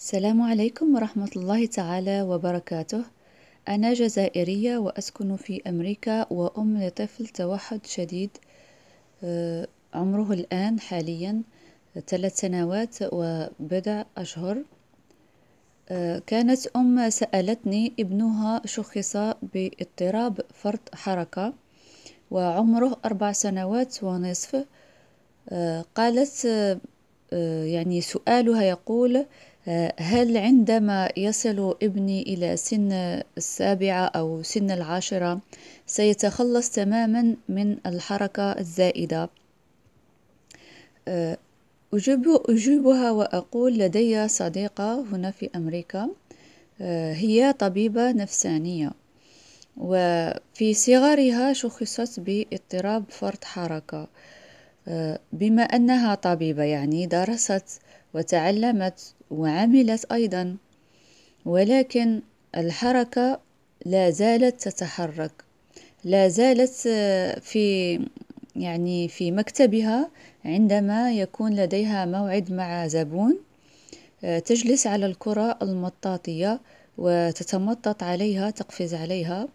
السلام عليكم ورحمة الله تعالى وبركاته أنا جزائرية وأسكن في أمريكا وأم لطفل توحد شديد آه، عمره الآن حاليا ثلاث سنوات وبضع أشهر آه، كانت أم سألتني ابنها شخص باضطراب فرط حركة وعمره أربع سنوات ونصف آه، قالت يعني سؤالها يقول هل عندما يصل ابني إلى سن السابعة أو سن العاشرة سيتخلص تماما من الحركة الزائدة؟ أه، أجيب أجيبها وأقول لدي صديقة هنا في أمريكا أه، هي طبيبة نفسانية وفي صغرها شخصت باضطراب فرط حركة أه، بما أنها طبيبة يعني درست وتعلمت وعملت أيضا ولكن الحركة لا زالت تتحرك لا زالت آه، في يعني في مكتبها عندما يكون لديها موعد مع زبون آه، تجلس على الكرة المطاطية وتتمطط عليها تقفز عليها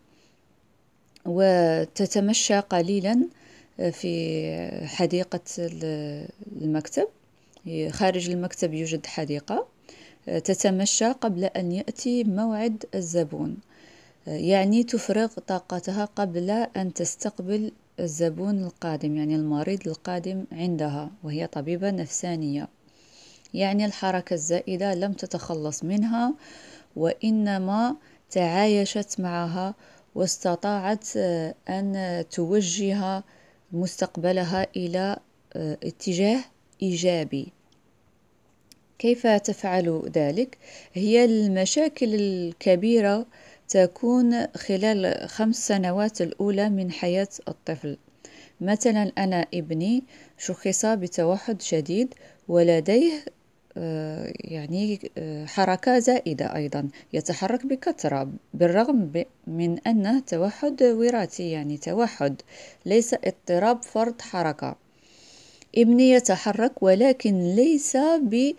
وتتمشى قليلا آه، في حديقة المكتب خارج المكتب يوجد حديقة آه، تتمشى قبل أن يأتي موعد الزبون آه، يعني تفرغ طاقتها قبل أن تستقبل الزبون القادم يعني المريض القادم عندها وهي طبيبة نفسانية يعني الحركة الزائدة لم تتخلص منها وإنما تعايشت معها واستطاعت آه، أن توجه مستقبلها إلى اتجاه إيجابي كيف تفعل ذلك هي المشاكل الكبيره تكون خلال خمس سنوات الاولى من حياه الطفل مثلا انا ابني شخص بتوحد شديد ولديه آه، يعني آه، حركة زائدة أيضا يتحرك بكثرة بالرغم من أنه توحد وراثي يعني توحد ليس اضطراب فرط حركة ابني يتحرك ولكن ليس ب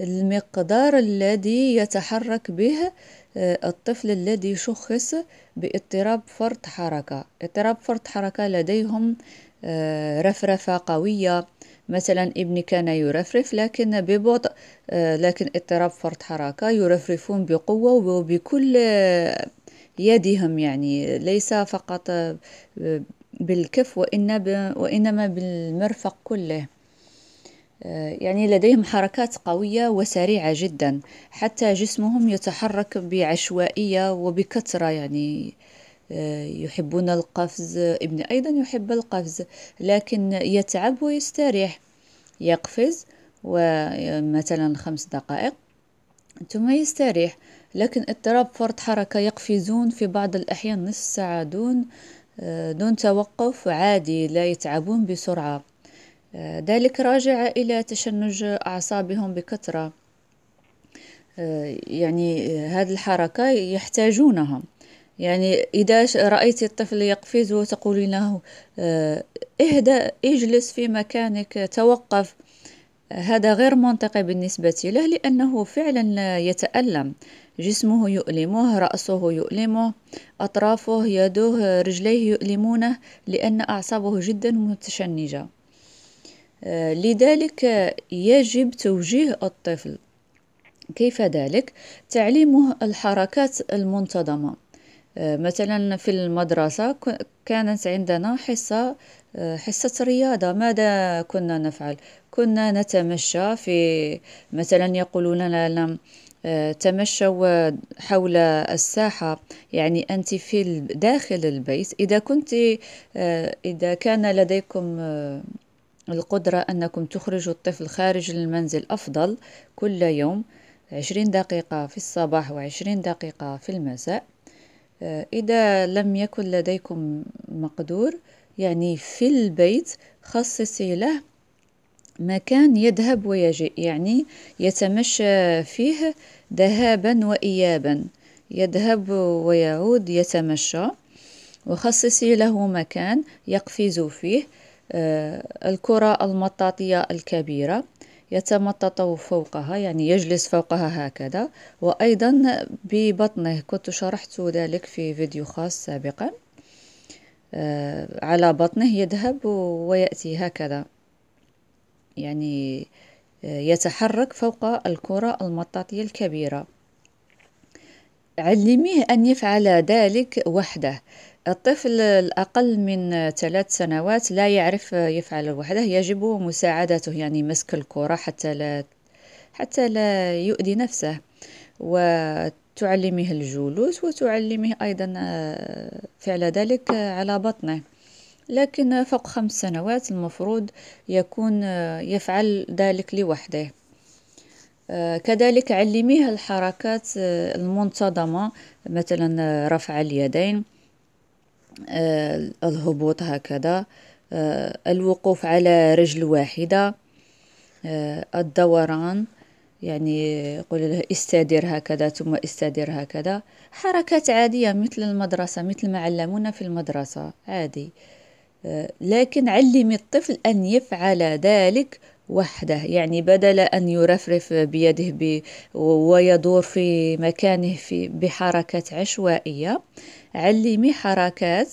المقدار الذي يتحرك به آه، الطفل الذي شخص باضطراب فرط حركة اضطراب فرط حركة لديهم آه، رفرفة قوية مثلا ابني كان يرفرف لكن ببطء آه، لكن اضطراب فرط حركة يرفرفون بقوة وبكل يدهم يعني ليس فقط بالكف وإنما بالمرفق كله يعني لديهم حركات قوية وسريعة جدا حتى جسمهم يتحرك بعشوائية وبكثرة يعني آه، يحبون القفز ابني أيضا يحب القفز لكن يتعب ويستريح يقفز ومثلا خمس دقائق ثم يستريح لكن اضطراب فرط حركة يقفزون في بعض الأحيان نصف ساعة دون آه، دون توقف عادي لا يتعبون بسرعة ذلك راجع إلى تشنج أعصابهم بكثرة آه، يعني هذه الحركة يحتاجونها يعني إذا رأيت الطفل يقفز وتقولي له آه، اهدأ اجلس في مكانك توقف هذا غير منطقي بالنسبة له لأنه فعلا يتألم جسمه يؤلمه رأسه يؤلمه أطرافه يده رجليه يؤلمونه لأن أعصابه جدا متشنجة آه، لذلك يجب توجيه الطفل كيف ذلك تعليمه الحركات المنتظمه آه، مثلا في المدرسه كانت عندنا حصه آه، حصه رياضه ماذا كنا نفعل كنا نتمشى في مثلا يقولون لنا تمشوا حول الساحة يعني أنت في داخل البيت إذا كنت إذا كان لديكم القدرة أنكم تخرجوا الطفل خارج المنزل أفضل كل يوم عشرين دقيقة في الصباح وعشرين دقيقة في المساء آه، إذا لم يكن لديكم مقدور يعني في البيت خصصي له مكان يذهب ويجيء يعني يتمشى فيه ذهابا وإيابا يذهب ويعود يتمشى وخصصي له مكان يقفز فيه آه، الكرة المطاطية الكبيرة يتمطط فوقها يعني يجلس فوقها هكذا وأيضا ببطنه كنت شرحت ذلك في فيديو خاص سابقا آه، على بطنه يذهب ويأتي هكذا يعني آه، يتحرك فوق الكرة المطاطية الكبيرة علميه أن يفعل ذلك وحده الطفل الأقل من ثلاث سنوات لا يعرف يفعل وحده يجب مساعدته يعني مسك الكرة حتى لا حتى لا يؤذي نفسه وتعلمه الجلوس وتعلمه أيضا آه، فعل ذلك على بطنه لكن فوق خمس سنوات المفروض يكون آه، يفعل ذلك لوحده آه، كذلك علميه الحركات المنتظمة مثلا رفع اليدين آه، الهبوط هكذا آه، الوقوف على رجل واحدة آه، الدوران يعني يقول له استدر هكذا ثم استدر هكذا حركات عادية مثل المدرسة مثل ما علمونا في المدرسة عادي لكن علمي الطفل أن يفعل ذلك وحده يعني بدل أن يرفرف بيده ويدور في مكانه في بحركات عشوائية علمي حركات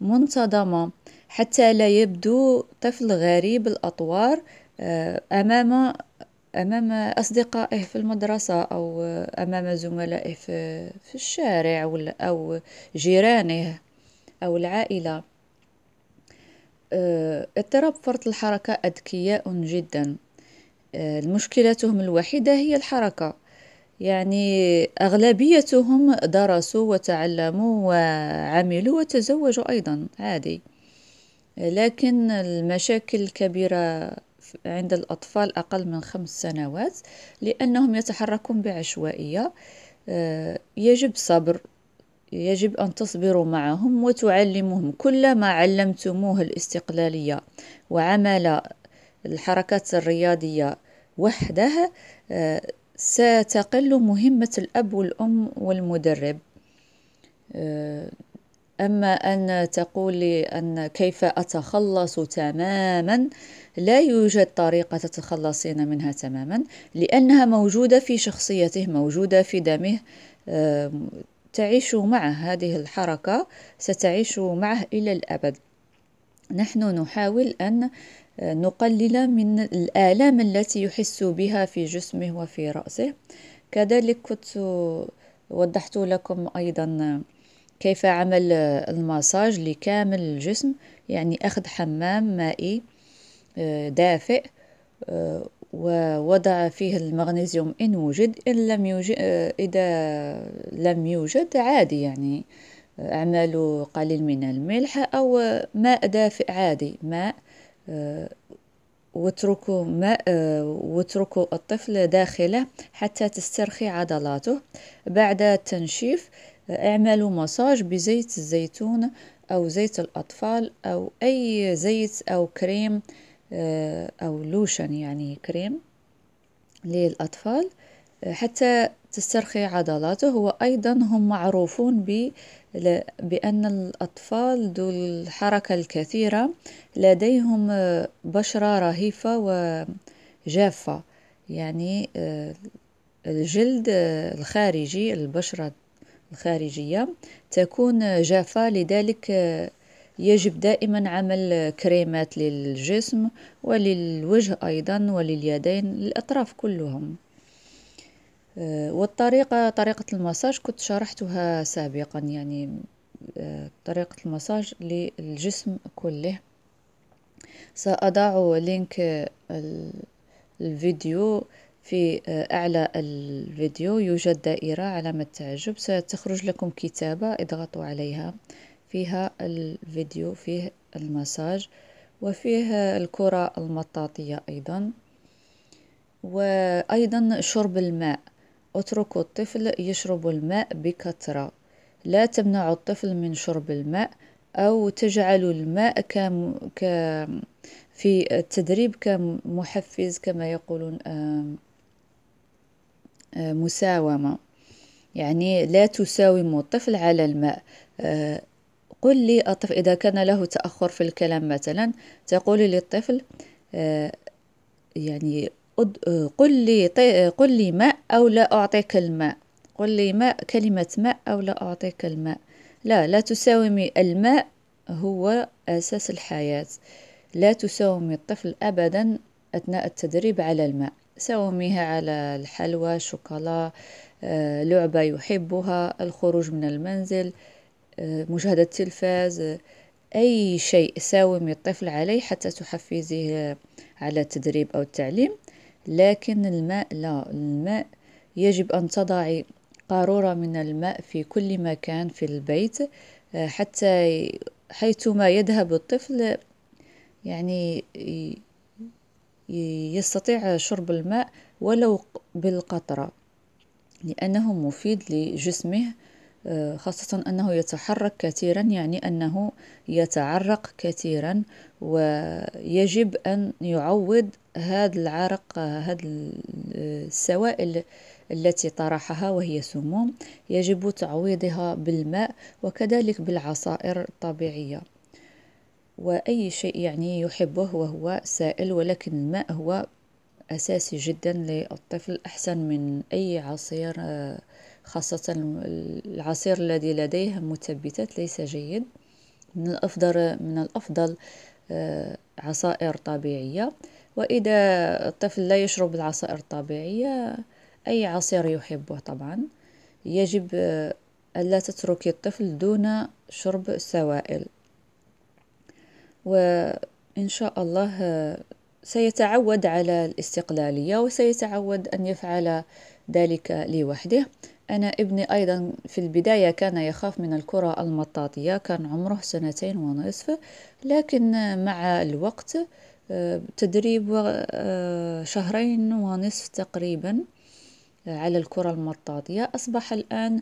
منتظمة حتى لا يبدو طفل غريب الأطوار آه، أمام أمام أصدقائه في المدرسة أو أمام زملائه في الشارع أو جيرانه أو العائلة آه، اضطراب فرط الحركة أذكياء جدا آه، مشكلتهم الوحيدة هي الحركة يعني أغلبيتهم درسوا وتعلموا وعملوا وتزوجوا أيضا عادي لكن المشاكل الكبيرة عند الأطفال أقل من خمس سنوات لأنهم يتحركون بعشوائية آه، يجب صبر يجب أن تصبروا معهم وتعلموهم كل ما علمتموه الاستقلالية وعمل الحركات الرياضية وحدها آه، ستقل مهمة الأب والأم والمدرب آه، أما أن تقول أن كيف أتخلص تماما لا يوجد طريقة تتخلصين منها تماما لأنها موجودة في شخصيته موجودة في دمه آه، تعيش معه هذه الحركة ستعيش معه إلى الأبد نحن نحاول أن آه، نقلل من الآلام التي يحس بها في جسمه وفي رأسه كذلك كنت وضحت لكم أيضا كيف عمل المساج لكامل الجسم يعني أخذ حمام مائي آه، دافئ آه، ووضع فيه المغنيسيوم إن وجد إن لم يوجد إذا لم يوجد عادي يعني أعمال قليل من الملح أو ماء دافئ عادي ماء واتركوا ماء واتركوا الطفل داخله حتى تسترخي عضلاته بعد التنشيف اعملوا مساج بزيت الزيتون أو زيت الأطفال أو أي زيت أو كريم آه، أو لوشن يعني كريم للأطفال آه، حتى تسترخي عضلاته هو أيضا هم معروفون بأن الأطفال ذو الحركة الكثيرة لديهم آه، بشرة رهيفة وجافة يعني الجلد الخارجي البشرة الخارجية تكون جافة لذلك يجب دائما عمل كريمات للجسم وللوجه أيضا ولليدين للاطراف كلهم آه، والطريقة طريقة المساج كنت شرحتها سابقا يعني آه، طريقة المساج للجسم كله سأضع لينك الفيديو في آه، أعلى الفيديو يوجد دائرة علامة تعجب ستخرج لكم كتابة اضغطوا عليها فيها الفيديو فيه المساج وفيه الكرة المطاطية أيضا وأيضا شرب الماء اتركوا الطفل يشرب الماء بكثرة لا تمنع الطفل من شرب الماء أو تجعل الماء كم ك في التدريب كمحفز كما يقولون مساومة يعني لا تساوم الطفل على الماء آه، قل لي الطفل إذا كان له تأخر في الكلام مثلا تقول للطفل آه، يعني قل لي قل لي ماء أو لا أعطيك الماء قل لي ماء كلمة ماء أو لا أعطيك الماء لا لا تساومي الماء هو أساس الحياة لا تساومي الطفل أبدا أثناء التدريب على الماء ساوميها على الحلوى شوكولا آه، لعبة يحبها الخروج من المنزل آه، مشاهدة التلفاز آه، أي شيء ساومي الطفل عليه حتى تحفزيه على التدريب أو التعليم لكن الماء لا الماء يجب أن تضعي قارورة من الماء في كل مكان في البيت آه، حتى حيثما يذهب الطفل يعني يستطيع شرب الماء ولو بالقطرة لأنه مفيد لجسمه آه، خاصة أنه يتحرك كثيرا يعني أنه يتعرق كثيرا ويجب أن يعوض هذا العرق هذا السوائل التي طرحها وهي سموم يجب تعويضها بالماء وكذلك بالعصائر الطبيعية وأي شيء يعني يحبه وهو سائل ولكن الماء هو أساسي جدا للطفل أحسن من أي عصير آه خاصة العصير الذي لديه مثبتات ليس جيد من الأفضل من الأفضل آه، عصائر طبيعية وإذا الطفل لا يشرب العصائر الطبيعية أي عصير يحبه طبعا يجب آه، ألا تتركي الطفل دون شرب السوائل وإن شاء الله آه، سيتعود على الاستقلالية وسيتعود أن يفعل ذلك لوحده أنا ابني أيضا في البداية كان يخاف من الكرة المطاطية كان عمره سنتين ونصف لكن مع الوقت آه، تدريب آه، شهرين ونصف تقريبا آه، على الكرة المطاطية أصبح الآن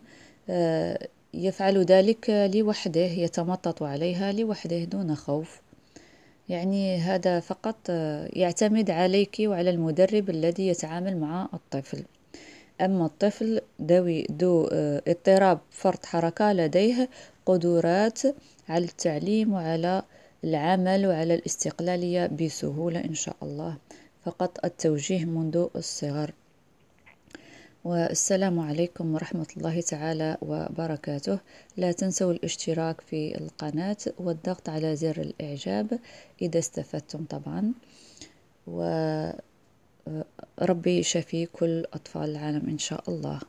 يفعل ذلك لوحده يتمطط عليها لوحده دون خوف يعني هذا فقط يعتمد عليك وعلى المدرب الذي يتعامل مع الطفل أما الطفل ذوي ذو آه، اضطراب فرط حركة لديه قدرات على التعليم وعلى العمل وعلى الاستقلالية بسهولة إن شاء الله فقط التوجيه منذ الصغر والسلام عليكم ورحمة الله تعالى وبركاته لا تنسوا الاشتراك في القناة والضغط على زر الإعجاب إذا استفدتم طبعا و ربي يشفي كل أطفال العالم إن شاء الله